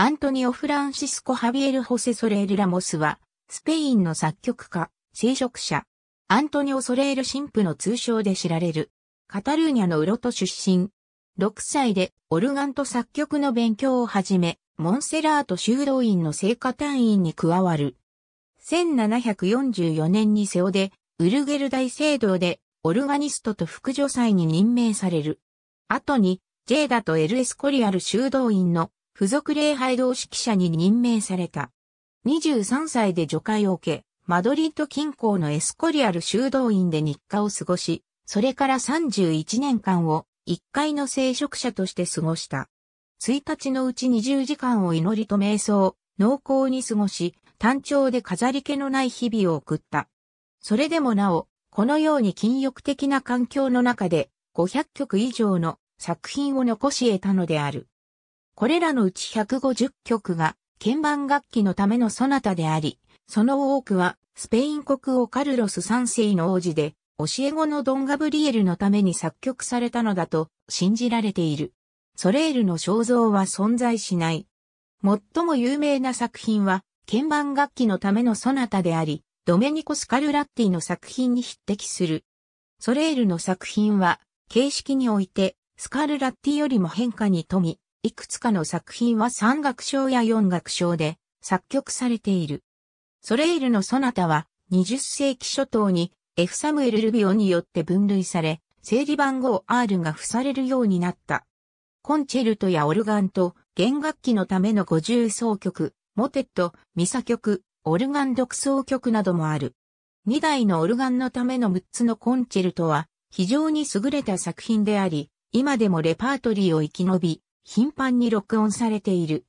アントニオ・フランシスコ・ハビエル・ホセ・ソレール・ラモスは、スペインの作曲家、聖職者、アントニオ・ソレール神父の通称で知られる、カタルーニャのウロト出身。6歳でオルガンと作曲の勉強を始め、モンセラート修道院の聖歌単員に加わる。1744年にセオで、ウルゲル大聖堂で、オルガニストと副助祭に任命される。後に、ジェーダとエルエスコリアル修道院の付属礼拝堂指揮者に任命された。23歳で除会を受け、マドリッド近郊のエスコリアル修道院で日課を過ごし、それから31年間を一回の聖職者として過ごした。1日のうち20時間を祈りと瞑想、濃厚に過ごし、単調で飾り気のない日々を送った。それでもなお、このように禁欲的な環境の中で500曲以上の作品を残し得たのである。これらのうち150曲が鍵盤楽器のためのソナタであり、その多くはスペイン国王カルロス3世の王子で、教え子のドンガブリエルのために作曲されたのだと信じられている。ソレールの肖像は存在しない。最も有名な作品は、鍵盤楽器のためのソナタであり、ドメニコ・スカルラッティの作品に匹敵する。ソレールの作品は、形式において、スカルラッティよりも変化に富み、いくつかの作品は3楽章や4楽章で作曲されている。ソレイルのソナタは20世紀初頭に F. サムエル・ルビオによって分類され、整理番号 R が付されるようになった。コンチェルトやオルガンと弦楽器のための五重奏曲、モテット、ミサ曲、オルガン独奏曲などもある。2台のオルガンのための6つのコンチェルトは非常に優れた作品であり、今でもレパートリーを生き延び、頻繁に録音されている。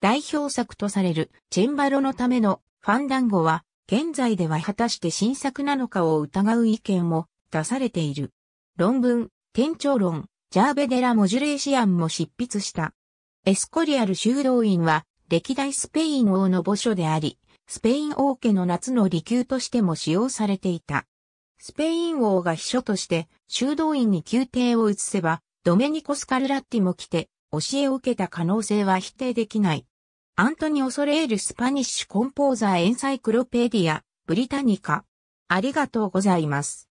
代表作とされるチェンバロのためのファンダンゴは、現在では果たして新作なのかを疑う意見も出されている。論文、店長論、ジャーベデラ・モジュレーシアンも執筆した。エスコリアル修道院は、歴代スペイン王の墓所であり、スペイン王家の夏の離宮としても使用されていた。スペイン王が秘書として修道院に宮廷を移せば、ドメニコス・カルラッティも来て、教えを受けた可能性は否定できない。アントニオ・ソレール・スパニッシュ・コンポーザー・エンサイクロペディア、ブリタニカ。ありがとうございます。